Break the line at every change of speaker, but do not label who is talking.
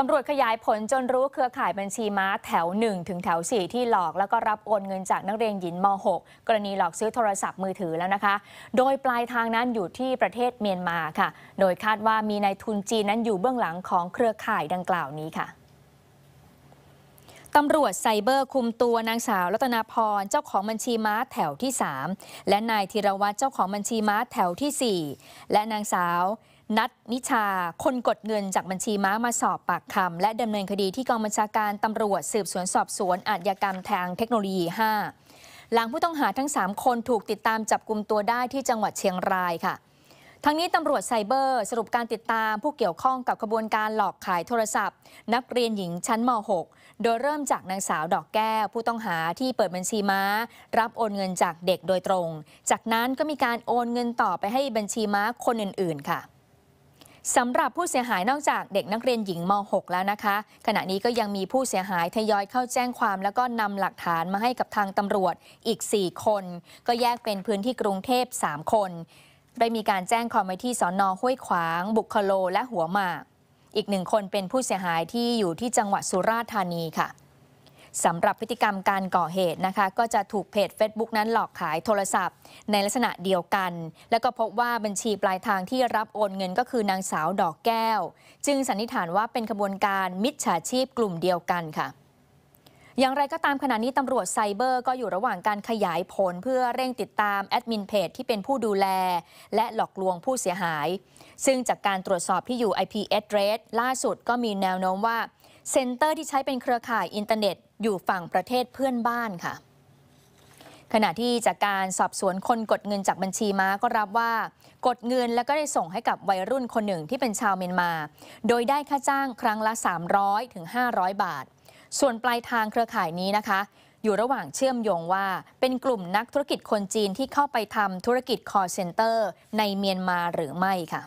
ตำรวจขยายผลจนรู้เครือข่ายบัญชีม้าแถว 1 ถึงแถว 4 ที่หลอก แล้วก็รับโอนเงินจากนักเรียนหญิงม .6 กรณีหลอกซื้อโทรศัพท์มือถือแล้วนะคะ โดยปลายทางนั้นอยู่ที่ประเทศเมียนมาค่ะ โดยคาดว่ามีนายทุนจีนนั้นอยู่เบื้องหลังของเครือข่ายดังกล่าวนี้ค่ะ ตำรวจไซเบอร์คุมตัวนางสาวรัตนาพร เจ้าของบัญชีม้าแถวที่ 3 และนายธีรวัตรเจ้าของบัญชีม้าแถวที่ 4 และนางสาวนัดนิชาคนกดเงินจากบัญชีม้ามาสอบปากคำและดำเนินคดีที่กองบัญชาการตำรวจสืบสวนสอบสวนอาญากรรมทางเทคโนโลยี 5 หลังผู้ต้องหาทั้ง 3 คนถูกติดตามจับกลุ่มตัวได้ที่จังหวัดเชียงรายค่ะ ทั้งนี้ตำรวจไซเบอร์สรุปการติดตามผู้เกี่ยวข้องกับขบวนการหลอกขายโทรศัพท์นักเรียนหญิงชั้นม .6 โดยเริ่มจากนางสาวดอกแก้วผู้ต้องหาที่เปิดบัญชีม้า รับโอนเงินจากเด็กโดยตรง จากนั้นก็มีการโอนเงินต่อไปให้บัญชีม้าคนอื่นๆ ค่ะสำหรับผู้เสียหายนอกจากเด็กนักเรียนหญิงม .6 แล้วนะคะ ขณะนี้ก็ยังมีผู้เสียหายทยอยเข้าแจ้งความแล้วก็นำหลักฐานมาให้กับทางตำรวจอีก 4 คน ก็แยกเป็นพื้นที่กรุงเทพ3คน ได้มีการแจ้งความไปที่สอนอห้วยขวางบุคโลและหัวหมาก อีกหนึ่งคนเป็นผู้เสียหายที่อยู่ที่จังหวัด สุราษฎร์ธานีค่ะสำหรับพฤติกรรมการก่อเหตุนะคะก็จะถูกเพจ Facebook นั้นหลอกขายโทรศัพท์ ในลักษณะเดียวกัน แล้วก็พบว่าบัญชีปลายทางที่รับโอนเงินก็คือนางสาวดอกแก้ว จึงสันนิษฐานว่าเป็นขบวนการมิจฉาชีพกลุ่มเดียวกันค่ะ อย่างไรก็ตามขณะนี้ตำรวจไซเบอร์ ก็อยู่ระหว่างการขยายผล เพื่อเร่งติดตามแอดมินเพจที่เป็นผู้ดูแล และหลอกลวงผู้เสียหาย ซึ่งจากการตรวจสอบที่อยู่ IP address ล่าสุดก็มีแนวโน้มว่าเซ็นเตอร์ที่ใช้เป็นเครือข่ายอินเทอร์เน็ตอยู่ฝั่งประเทศเพื่อนบ้านค่ะ ขณะที่จากการสอบสวนคนกดเงินจากบัญชีม้าก็รับว่ากดเงินแล้วก็ได้ส่งให้กับวัยรุ่นคนหนึ่งที่เป็นชาวเมียนมา โดยได้ค่าจ้างครั้งละ 300ถึง500 บาท ส่วนปลายทางเครือข่ายนี้นะคะ อยู่ระหว่างเชื่อมโยงว่า เป็นกลุ่มนักธุรกิจคนจีนที่เข้าไปทำธุรกิจคอร์เซนเตอร์ในเมียนมาหรือไม่ค่ะ